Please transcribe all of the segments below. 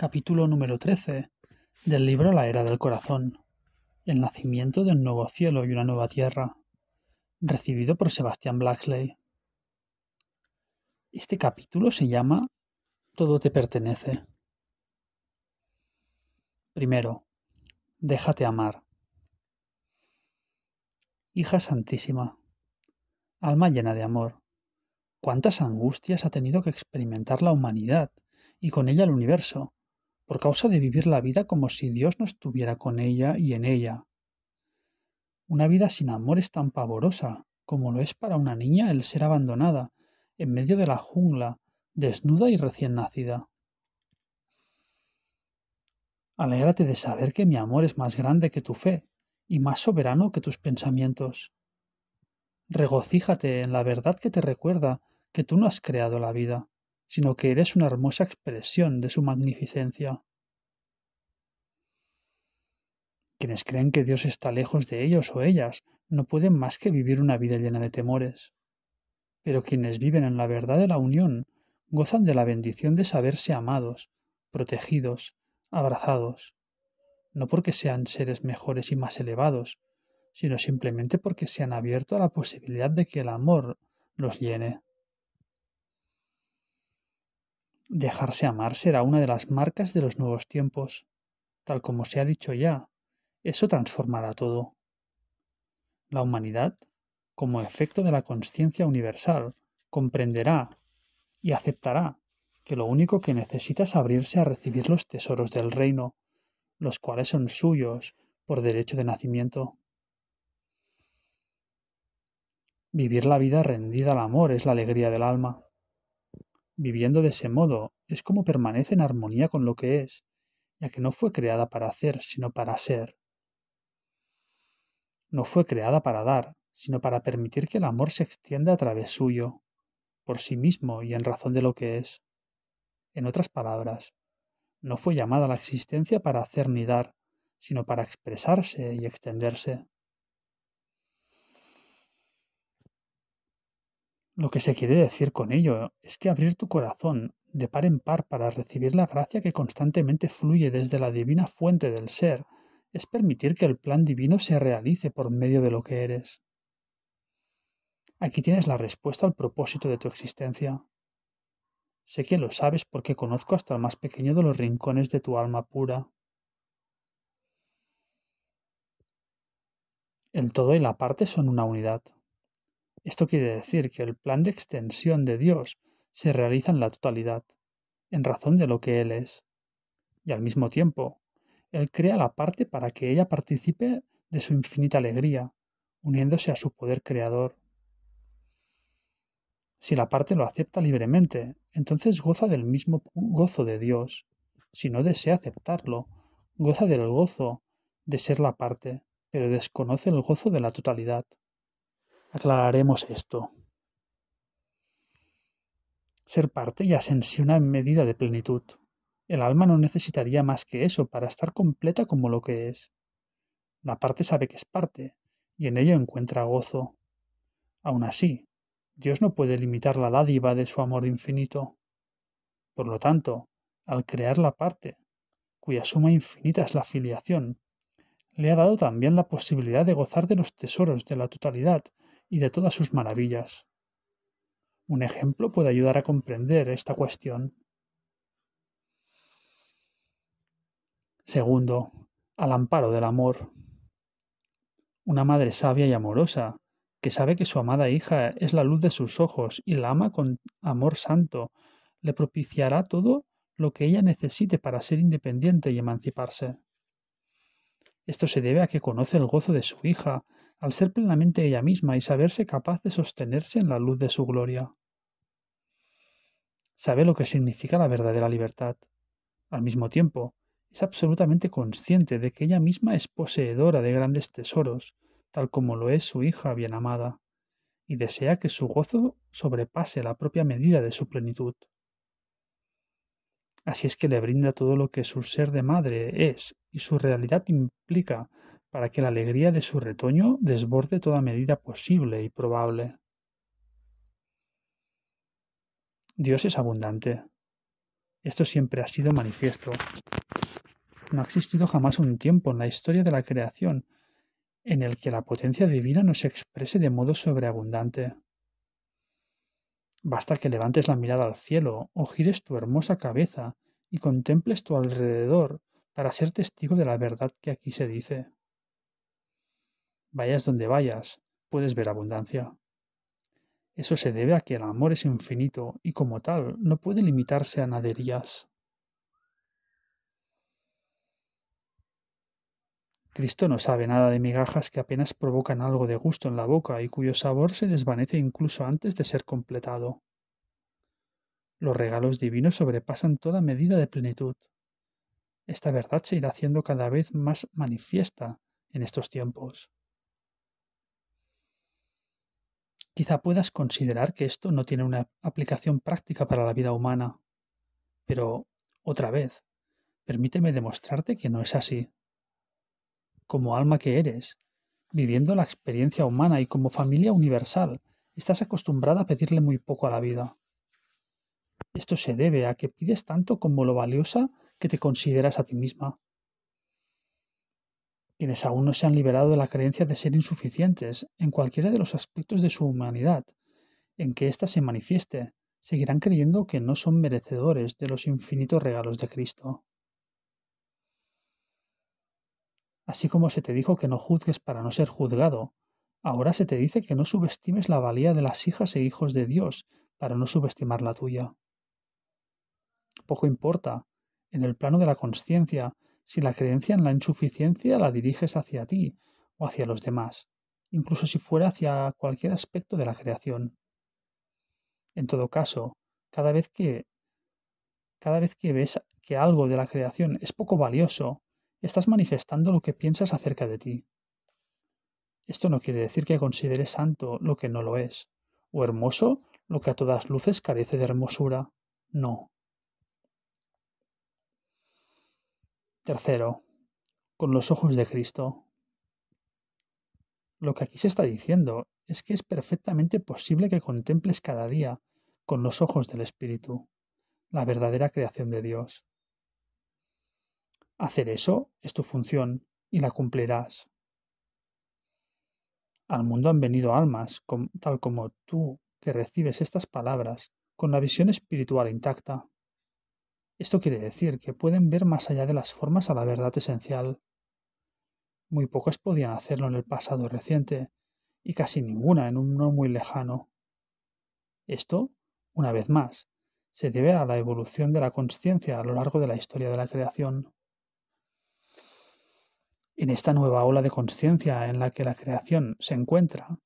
capítulo número 13 del libro La Era del Corazón, el nacimiento de un nuevo cielo y una nueva tierra, recibido por Sebastián Blackley. Este capítulo se llama Todo te pertenece. Primero, déjate amar. Hija Santísima, alma llena de amor, cuántas angustias ha tenido que experimentar la humanidad y con ella el universo por causa de vivir la vida como si Dios no estuviera con ella y en ella. Una vida sin amor es tan pavorosa como lo es para una niña el ser abandonada, en medio de la jungla, desnuda y recién nacida. Alégrate de saber que mi amor es más grande que tu fe y más soberano que tus pensamientos. Regocíjate en la verdad que te recuerda que tú no has creado la vida, sino que eres una hermosa expresión de su magnificencia. Quienes creen que Dios está lejos de ellos o ellas no pueden más que vivir una vida llena de temores. Pero quienes viven en la verdad de la unión gozan de la bendición de saberse amados, protegidos, abrazados, no porque sean seres mejores y más elevados, sino simplemente porque se han abierto a la posibilidad de que el amor los llene. Dejarse amar será una de las marcas de los nuevos tiempos. Tal como se ha dicho ya, eso transformará todo. La humanidad, como efecto de la conciencia universal, comprenderá y aceptará que lo único que necesita es abrirse a recibir los tesoros del reino, los cuales son suyos por derecho de nacimiento. Vivir la vida rendida al amor es la alegría del alma. Viviendo de ese modo es como permanece en armonía con lo que es, ya que no fue creada para hacer, sino para ser. No fue creada para dar, sino para permitir que el amor se extienda a través suyo, por sí mismo y en razón de lo que es. En otras palabras, no fue llamada a la existencia para hacer ni dar, sino para expresarse y extenderse. Lo que se quiere decir con ello es que abrir tu corazón de par en par para recibir la gracia que constantemente fluye desde la divina fuente del ser es permitir que el plan divino se realice por medio de lo que eres. Aquí tienes la respuesta al propósito de tu existencia. Sé que lo sabes porque conozco hasta el más pequeño de los rincones de tu alma pura. El todo y la parte son una unidad. Esto quiere decir que el plan de extensión de Dios se realiza en la totalidad, en razón de lo que Él es. Y al mismo tiempo, Él crea la parte para que ella participe de su infinita alegría, uniéndose a su poder creador. Si la parte lo acepta libremente, entonces goza del mismo gozo de Dios. Si no desea aceptarlo, goza del gozo de ser la parte, pero desconoce el gozo de la totalidad aclararemos esto. Ser parte ya es en una medida de plenitud. El alma no necesitaría más que eso para estar completa como lo que es. La parte sabe que es parte, y en ello encuentra gozo. Aun así, Dios no puede limitar la dádiva de su amor infinito. Por lo tanto, al crear la parte, cuya suma infinita es la filiación, le ha dado también la posibilidad de gozar de los tesoros de la totalidad y de todas sus maravillas. Un ejemplo puede ayudar a comprender esta cuestión. Segundo, al amparo del amor. Una madre sabia y amorosa, que sabe que su amada hija es la luz de sus ojos y la ama con amor santo, le propiciará todo lo que ella necesite para ser independiente y emanciparse. Esto se debe a que conoce el gozo de su hija al ser plenamente ella misma y saberse capaz de sostenerse en la luz de su gloria. Sabe lo que significa la verdadera libertad. Al mismo tiempo, es absolutamente consciente de que ella misma es poseedora de grandes tesoros, tal como lo es su hija bien amada, y desea que su gozo sobrepase la propia medida de su plenitud. Así es que le brinda todo lo que su ser de madre es y su realidad implica para que la alegría de su retoño desborde toda medida posible y probable. Dios es abundante. Esto siempre ha sido manifiesto. No ha existido jamás un tiempo en la historia de la creación en el que la potencia divina no se exprese de modo sobreabundante. Basta que levantes la mirada al cielo o gires tu hermosa cabeza y contemples tu alrededor para ser testigo de la verdad que aquí se dice. Vayas donde vayas, puedes ver abundancia. Eso se debe a que el amor es infinito y como tal no puede limitarse a naderías. Cristo no sabe nada de migajas que apenas provocan algo de gusto en la boca y cuyo sabor se desvanece incluso antes de ser completado. Los regalos divinos sobrepasan toda medida de plenitud. Esta verdad se irá haciendo cada vez más manifiesta en estos tiempos. Quizá puedas considerar que esto no tiene una aplicación práctica para la vida humana, pero, otra vez, permíteme demostrarte que no es así. Como alma que eres, viviendo la experiencia humana y como familia universal, estás acostumbrada a pedirle muy poco a la vida. Esto se debe a que pides tanto como lo valiosa que te consideras a ti misma quienes aún no se han liberado de la creencia de ser insuficientes en cualquiera de los aspectos de su humanidad en que ésta se manifieste, seguirán creyendo que no son merecedores de los infinitos regalos de Cristo. Así como se te dijo que no juzgues para no ser juzgado, ahora se te dice que no subestimes la valía de las hijas e hijos de Dios para no subestimar la tuya. Poco importa, en el plano de la conciencia, si la creencia en la insuficiencia la diriges hacia ti o hacia los demás, incluso si fuera hacia cualquier aspecto de la creación. En todo caso, cada vez que cada vez que ves que algo de la creación es poco valioso, estás manifestando lo que piensas acerca de ti. Esto no quiere decir que consideres santo lo que no lo es, o hermoso lo que a todas luces carece de hermosura. No. Tercero, con los ojos de Cristo. Lo que aquí se está diciendo es que es perfectamente posible que contemples cada día, con los ojos del Espíritu, la verdadera creación de Dios. Hacer eso es tu función y la cumplirás. Al mundo han venido almas, tal como tú, que recibes estas palabras, con la visión espiritual intacta. Esto quiere decir que pueden ver más allá de las formas a la verdad esencial. Muy pocas podían hacerlo en el pasado reciente, y casi ninguna en un no muy lejano. Esto, una vez más, se debe a la evolución de la conciencia a lo largo de la historia de la creación. En esta nueva ola de conciencia en la que la creación se encuentra,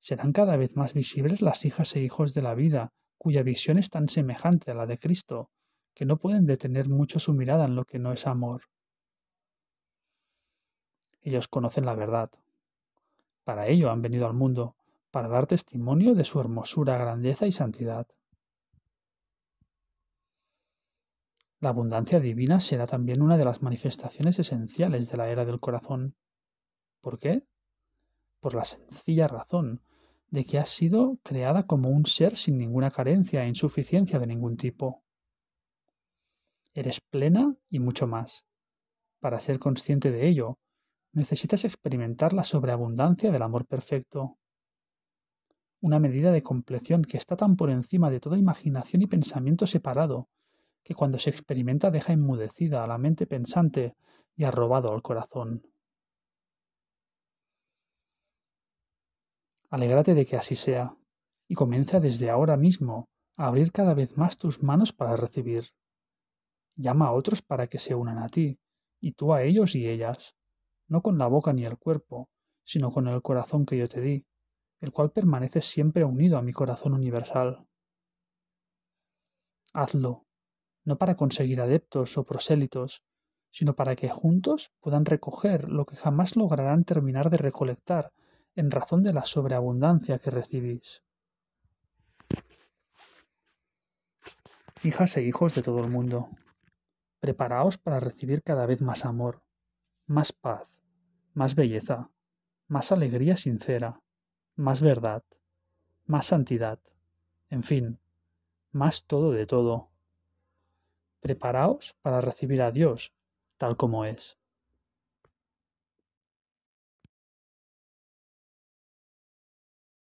serán cada vez más visibles las hijas e hijos de la vida cuya visión es tan semejante a la de Cristo que no pueden detener mucho su mirada en lo que no es amor. Ellos conocen la verdad. Para ello han venido al mundo, para dar testimonio de su hermosura, grandeza y santidad. La abundancia divina será también una de las manifestaciones esenciales de la era del corazón. ¿Por qué? Por la sencilla razón de que ha sido creada como un ser sin ninguna carencia e insuficiencia de ningún tipo. Eres plena y mucho más. Para ser consciente de ello, necesitas experimentar la sobreabundancia del amor perfecto. Una medida de compleción que está tan por encima de toda imaginación y pensamiento separado, que cuando se experimenta deja enmudecida a la mente pensante y arrobado al corazón. Alégrate de que así sea, y comienza desde ahora mismo a abrir cada vez más tus manos para recibir. Llama a otros para que se unan a ti, y tú a ellos y ellas, no con la boca ni el cuerpo, sino con el corazón que yo te di, el cual permanece siempre unido a mi corazón universal. Hazlo, no para conseguir adeptos o prosélitos, sino para que juntos puedan recoger lo que jamás lograrán terminar de recolectar en razón de la sobreabundancia que recibís. Hijas e hijos de todo el mundo. Preparaos para recibir cada vez más amor, más paz, más belleza, más alegría sincera, más verdad, más santidad, en fin, más todo de todo. Preparaos para recibir a Dios tal como es.